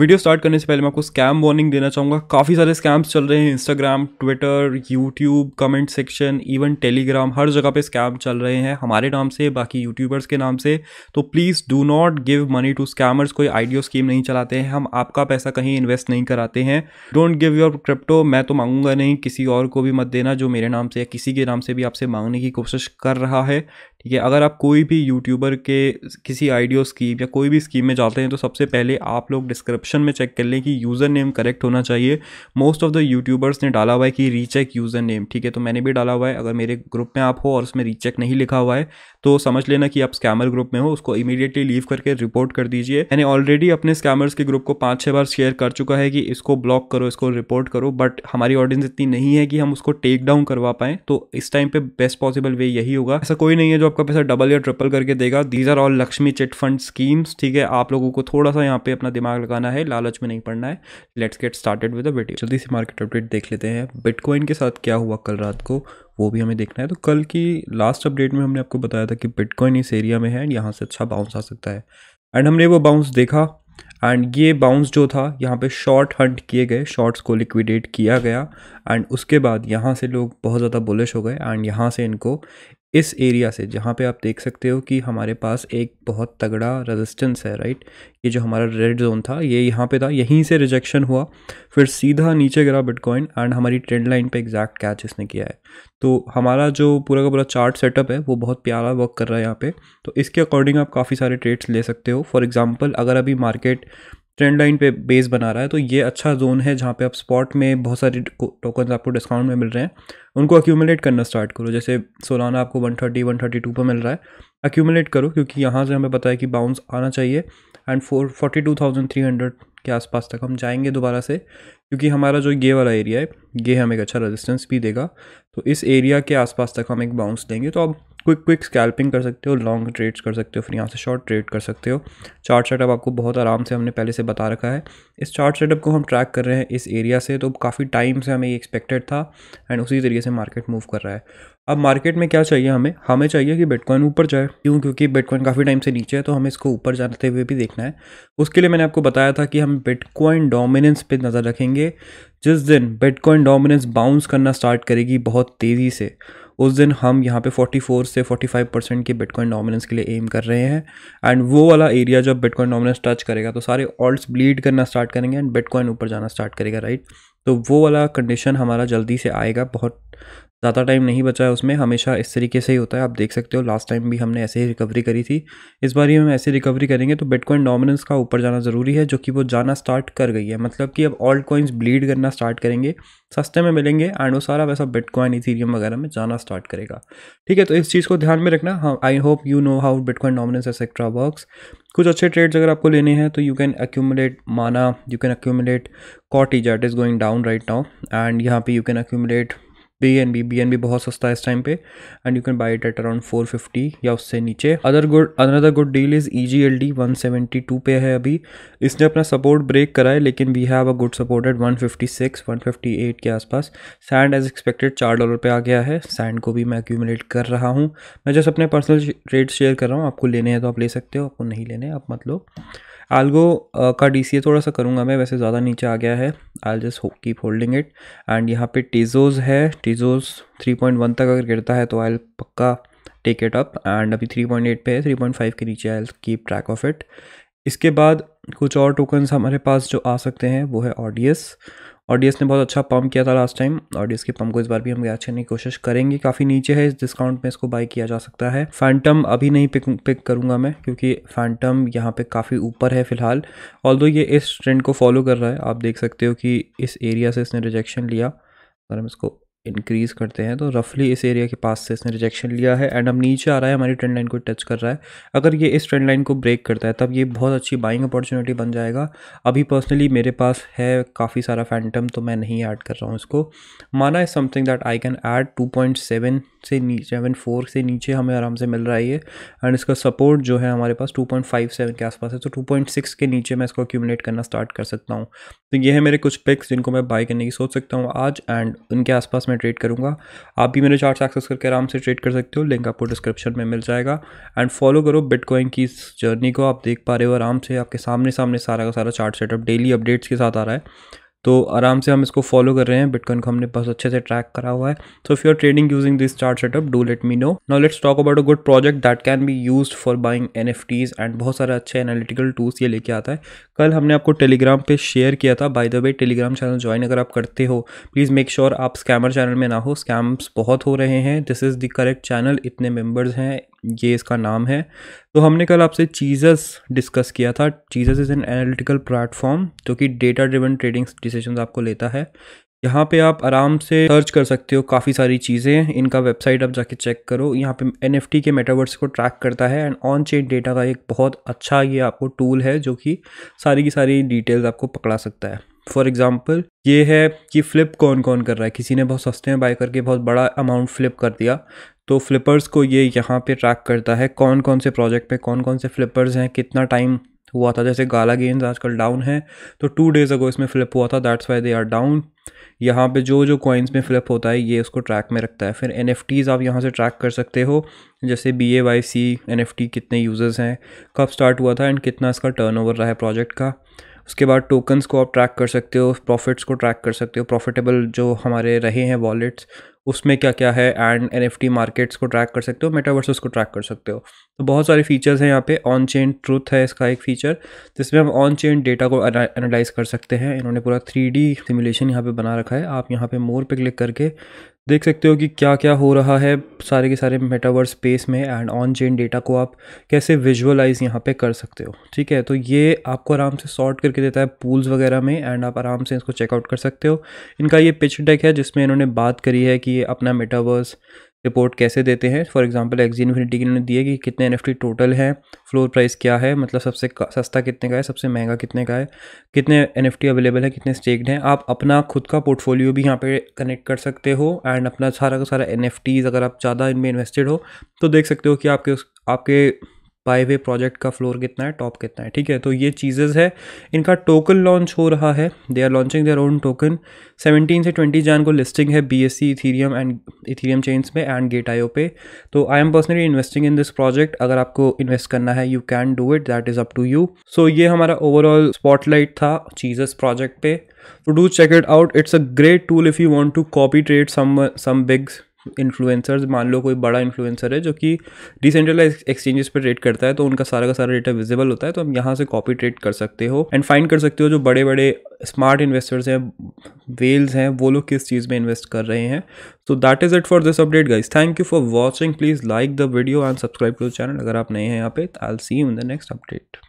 video start करने से पहले मैं आपको स्कैम वार्निंग देना चाहूँगा काफ़ी सारे स्कैम्स चल रहे हैं Instagram Twitter YouTube comment section even Telegram हर जगह पे स्कैम चल रहे हैं हमारे नाम से बाकी यूट्यूबर्स के नाम से तो please do not give money to scammers कोई आइडियो स्कीम नहीं चलाते हैं हम आपका पैसा कहीं इन्वेस्ट नहीं कराते हैं डोंट गिव योर क्रिप्टो मैं तो मांगूंगा नहीं किसी और को भी मत देना जो मेरे नाम से या किसी के नाम से भी आपसे मांगने की कोशिश कर रहा है ठीक है अगर आप कोई भी यूट्यूबर के किसी आइडियो स्कीम या कोई भी स्कीम में जाते हैं तो सबसे पहले आप लोग डिस्क्रिप्शन में चेक कर लें कि यूज़र नेम करेक्ट होना चाहिए मोस्ट ऑफ़ द यूट्यूबर्स ने डाला हुआ है कि रीचेक यूज़र नेम ठीक है तो मैंने भी डाला हुआ है अगर मेरे ग्रुप में आप हो और उसमें रीचेक नहीं लिखा हुआ है तो समझ लेना कि आप स्कैमर ग्रुप में हो उसको इमीडिएटली लीव करके रिपोर्ट कर दीजिए मैंने ऑलरेडी अपने स्कैमर्स के ग्रुप को पाँच छः बार शेयर कर चुका है कि इसको ब्लॉक करो इसको रिपोर्ट करो बट हमारी ऑडियंस इतनी नहीं है कि हम उसको टेक डाउन करवा पाएँ तो इस टाइम पर बेस्ट पॉसिबल वे यही होगा ऐसा कोई नहीं है जो आपका पैसा डबल या ट्रिपल करके देगा these are all Lakshmi chit fund schemes ठीक है आप लोगों को थोड़ा सा यहाँ पे अपना दिमाग लगाना है लालच में नहीं पड़ना है let's get started with video जल्दी से मार्केट अपडेट देख लेते हैं बिटकॉइन के साथ क्या हुआ कल रात को वो भी हमें देखना है तो कल की लास्ट अपडेट में हमने आपको बताया था कि बिटकॉइन इस एरिया में है एंड यहाँ से अच्छा बाउंस आ सकता है एंड हमने वो बाउंस देखा एंड ये बाउंस जो था यहाँ पे शॉर्ट हंट किए गए शॉर्ट्स को लिक्विडेट किया गया एंड उसके बाद यहाँ से लोग बहुत ज़्यादा बुलिश हो गए एंड यहाँ से इनको इस एरिया से जहाँ पे आप देख सकते हो कि हमारे पास एक बहुत तगड़ा रेजिस्टेंस है राइट ये जो हमारा रेड जोन था ये यहाँ पे था यहीं से रिजेक्शन हुआ फिर सीधा नीचे गिरा बिटकॉइन एंड हमारी ट्रेंड लाइन पे एग्जैक्ट कैच इसने किया है तो हमारा जो पूरा का पूरा चार्ट सेटअप है वो बहुत प्यारा वर्क कर रहा है यहाँ पर तो इसके अकॉर्डिंग आप काफ़ी सारे ट्रेड्स ले सकते हो फॉर एग्जाम्पल अगर अभी मार्केट ट्रेंड लाइन पे बेस बना रहा है तो ये अच्छा जोन है जहाँ पे आप स्पॉट में बहुत सारे टोकन आपको डिस्काउंट में मिल रहे हैं उनको अक्यूमुलेट करना स्टार्ट करो जैसे सोलाना आपको 130 132 पर मिल रहा है अक्यूमुलेट करो क्योंकि यहाँ से हमें पता है कि बाउंस आना चाहिए and four forty two thousand three hundred के आसपास तक हम जाएंगे दोबारा से क्योंकि हमारा जो ये वाला एरिया है ये हमें एक अच्छा रेजिस्टेंस भी देगा तो इस एरिया के आसपास तक हम एक बाउंस देंगे तो आप क्विक क्विक स्कैल्पिंग कर सकते हो लॉन्ग ट्रेड्स कर सकते हो फिर यहाँ से शॉर्ट ट्रेड कर सकते हो चार्ट सेटअप आपको बहुत आराम से हमने पहले से बता रखा है इस चार्ट सेटअप को हम ट्रैक कर रहे हैं इस एरिया से तो काफ़ी टाइम से हमें ये एक्सपेक्टेड था एंड उसी तरीके से मार्केट मूव कर रहा है अब मार्केट में क्या चाहिए हमें हमें चाहिए कि बिटकॉइन ऊपर जाए क्यों क्योंकि बिटकॉइन काफ़ी टाइम से नीचे है तो हमें इसको ऊपर जाते हुए भी देखना है उसके लिए मैंने आपको बताया था कि हम बिटकॉइन डोमिनेंस पे नज़र रखेंगे जिस दिन बिटकॉइन डोमिनेंस बाउंस करना स्टार्ट करेगी बहुत तेज़ी से उस दिन हम यहाँ पे 44 से 45 परसेंट के बिटकॉइन डोमिनेंस के लिए एम कर रहे हैं एंड वो वाला एरिया जब बिटकॉइन डोमिनेंस टच करेगा तो सारे ऑल्ट्स ब्लीड करना स्टार्ट करेंगे एंड बिटकॉइन ऊपर जाना स्टार्ट करेगा राइट तो वो वाला कंडीशन हमारा जल्दी से आएगा बहुत ज़्यादा टाइम नहीं बचा है उसमें हमेशा इस तरीके से ही होता है आप देख सकते हो लास्ट टाइम भी हमने ऐसे ही रिकवरी करी थी इस बार भी हम ऐसे रिकवरी करेंगे तो बिटकॉइन डोमिनेंस का ऊपर जाना ज़रूरी है जो कि वो जाना स्टार्ट कर गई है मतलब कि अब ऑल्ड कॉइन्स ब्लीड करना स्टार्ट करेंगे सस्ते में मिलेंगे एंड वो सारा वैसा बिटकॉइन इथीरियम वगैरह में जाना स्टार्ट करेगा ठीक है तो इस चीज़ को ध्यान में रखना हाँ I hope you know how bitcoin dominance etcetera works कुछ अच्छे ट्रेड्स अगर आपको लेने हैं तो यू कैन एक्यूमुलेट माना यू कैन एक्यूमुलेट कॉटी that is going down right now and यहाँ पे you can accumulate B N B B N B बहुत सस्ता है इस टाइम पे and you can buy it at around four fifty या उससे नीचे other good another good deal is E G L D one seventy two पे है अभी इसने अपना सपोर्ट ब्रेक करा है लेकिन we have a good supported one fifty six one fifty eight के आसपास सैंड एज एक्सपेक्टेड चार डॉलर पर आ गया है सैंड को भी मैं एक्यूमुलेट कर रहा हूँ मैं जस्ट अपने पर्सनल रेट शेयर कर रहा हूँ आपको लेने हैं तो आप ले सकते हो आपको नहीं लेने आप मत लो आलगो का डी थोड़ा सा करूँगा मैं वैसे ज़्यादा नीचे आ गया है I just keep holding it and यहाँ पे टीजोज़ है टीजोज 3.1 तक अगर गिरता है तो आई पक्का टेक इट अप एंड अभी 3.8 पे है 3.5 के नीचे I keep track of it इसके बाद कुछ और टोकन्स हमारे पास जो आ सकते हैं वो है ऑडियस ऑडियंस ने बहुत अच्छा पम्प किया था लास्ट टाइम ऑडियंस के पम्प को इस बार भी हम कैच करने की कोशिश करेंगे काफ़ी नीचे है इस डिस्काउंट में इसको बाई किया जा सकता है फैंटम अभी नहीं पिक पिक करूँगा मैं क्योंकि फैंटम यहाँ पे काफ़ी ऊपर है फिलहाल ऑल ये इस ट्रेंड को फॉलो कर रहा है आप देख सकते हो कि इस एरिया से इसने रिजेक्शन लिया अगर हम इसको इंक्रीज़ करते हैं तो रफली इस एरिया के पास से इसने रिजेक्शन लिया है एंड अब नीचे आ रहा है हमारी ट्रेंड लाइन को टच कर रहा है अगर ये इस ट्रेंड लाइन को ब्रेक करता है तब ये बहुत अच्छी बाइंग अपॉर्चुनिटी बन जाएगा अभी पर्सनली मेरे पास है काफ़ी सारा फैंटम तो मैं नहीं ऐड कर रहा हूँ इसको माना is something that I can add two point seven seven four से नीचे हमें आराम से मिल रहा है ये एंड इसका सपोर्ट जो है हमारे पास टू पॉइंट फाइव सेवन के आसपास है तो टू पॉइंट सिक्स के नीचे मैं इसको अक्यूमलेट करना स्टार्ट कर सकता हूँ तो ये है मेरे कुछ पिक्स जिनको मैं बाई करने की सोच सकता हूँ आज एंड उनके आसपास में ट्रेड करूँगा आप भी मेरे चार्ट्स एक्सेस करके आराम से ट्रेड कर सकते हो लिंक आपको डिस्क्रिप्शन में मिल जाएगा एंड फॉलो करो बिटकॉइन की इस जर्नी को आप देख पा रहे हो आराम से आपके सामने सामने सारा का सारा चार्ट सेटअप डेली अपडेट्स के साथ आ रहा है तो आराम से हम इसको फॉलो कर रहे हैं बिटकॉइन को हमने बहुत अच्छे से ट्रैक करा हुआ है so if you are trading using this chart setup do let me know now let's talk about a good project that can be use for buying N F Ts and बहुत सारे अच्छे analytical tools ये लेके आता है कल हमने आपको टेलीग्राम पर शेयर किया था by the way Telegram channel join अगर आप करते हो प्लीज़ मेक श्योर आप स्कैमर चैनल में ना हो स्कैम्स बहुत हो रहे हैं this is the correct channel इतने मेम्बर्स हैं ये इसका नाम है तो हमने कल आपसे चीज़स डिस्कस किया था Cheeses is an analytical platform जो कि डेटा ड्रिवन ट्रेडिंग डिसीजन आपको लेता है यहाँ पे आप आराम से सर्च कर सकते हो काफ़ी सारी चीज़ें इनका वेबसाइट आप जाके चेक करो यहाँ पे एन के मेटावर्स को ट्रैक करता है एंड ऑन चेन डेटा का एक बहुत अच्छा ये आपको टूल है जो कि सारी की सारी डिटेल्स आपको पकड़ा सकता है फॉर एग्जाम्पल ये है कि फ़्लिप कौन कौन कर रहा है किसी ने बहुत सस्ते में बाय करके बहुत बड़ा अमाउंट फ्लिप कर दिया तो फ्लिपर्स को ये यहाँ पे ट्रैक करता है कौन कौन से प्रोजेक्ट पे कौन कौन से फ्लिपर्स हैं कितना टाइम हुआ था जैसे गाला गेंद आजकल डाउन है तो टू डेज़ अगो इसमें फ्लिप हुआ था that's why they are down यहाँ पे जो जो कॉइन्स में फ्लिप होता है ये उसको ट्रैक में रखता है फिर एन आप यहाँ से ट्रैक कर सकते हो जैसे B A Y C in कितने यूज़र्स हैं कब स्टार्ट हुआ था एंड कितना इसका टर्न रहा है प्रोजेक्ट का उसके बाद टोकन्स को आप ट्रैक कर सकते हो प्रॉफिट्स को ट्रैक कर सकते हो प्रॉफिटेबल जो हमारे रहे हैं वॉलेट्स उसमें क्या क्या है एंड एन मार्केट्स को ट्रैक कर सकते हो मेटावर्सेस को ट्रैक कर सकते हो तो बहुत सारे फीचर्स हैं यहाँ पे ऑन चेन ट्रूथ है इसका एक फीचर जिसमें हम ऑन चेन डेटा को एनालाइज कर सकते हैं इन्होंने पूरा थ्री सिमुलेशन यहाँ पर बना रखा है आप यहाँ पर मोर पर क्लिक करके देख सकते हो कि क्या क्या हो रहा है सारे के सारे मेटावर्स स्पेस में एंड ऑन चेन डेटा को आप कैसे विजुअलाइज यहाँ पे कर सकते हो ठीक है तो ये आपको आराम से सॉर्ट करके देता है पूल्स वगैरह में एंड आप आराम से इसको चेकआउट कर सकते हो इनका ये पिच डेक है जिसमें इन्होंने बात करी है कि ये अपना मेटावर्स रिपोर्ट कैसे देते हैं फॉर एग्जांपल एक्जी इन्फिनिटी के उन्होंने दिए कि कितने एन टोटल हैं फ्लोर प्राइस क्या है मतलब सबसे सस्ता कितने का है सबसे महंगा कितने का है कितने एन अवेलेबल है कितने स्टेक्ड हैं आप अपना खुद का पोर्टफोलियो भी यहाँ पे कनेक्ट कर सकते हो एंड अपना सारा का सारा एन अगर आप ज़्यादा इनमें इन्वेस्टेड हो तो देख सकते हो कि आपके उस आपके बाय वे प्रोजेक्ट का फ्लोर कितना है टॉप कितना है ठीक है तो ये चीज़ें है इनका टोकन लॉन्च हो रहा है they are launching their own token 17 से 20 जान को लिस्टिंग है B S C Ethereum and Ethereum chains में एंड गेट आईओ पे तो I am personally investing in this project अगर आपको इन्वेस्ट करना है you can do it that is up to you so ये हमारा ओवरऑल स्पॉटलाइट था चीज़स प्रोजेक्ट पे to do check it out it's a great tool if you want to copy trade some bigs influencers मान लो कोई बड़ा influencer है जो कि डिसेंट्रलाइज एक्सचेंजेस पर ट्रेड करता है तो उनका सारा का सारा डेटा विजिबल होता है तो हम यहाँ से कॉपी ट्रेड कर सकते हो एंड फाइंड कर सकते हो जो बड़े बड़े स्मार्ट इन्वेस्टर्स हैं वेल्स हैं वो लोग किस चीज़ में इन्वेस्ट कर रहे हैं तो that is it for this update guys thank you for watching please like the video and subscribe to channel अगर आप नए हैं यहाँ पे I see you in the next update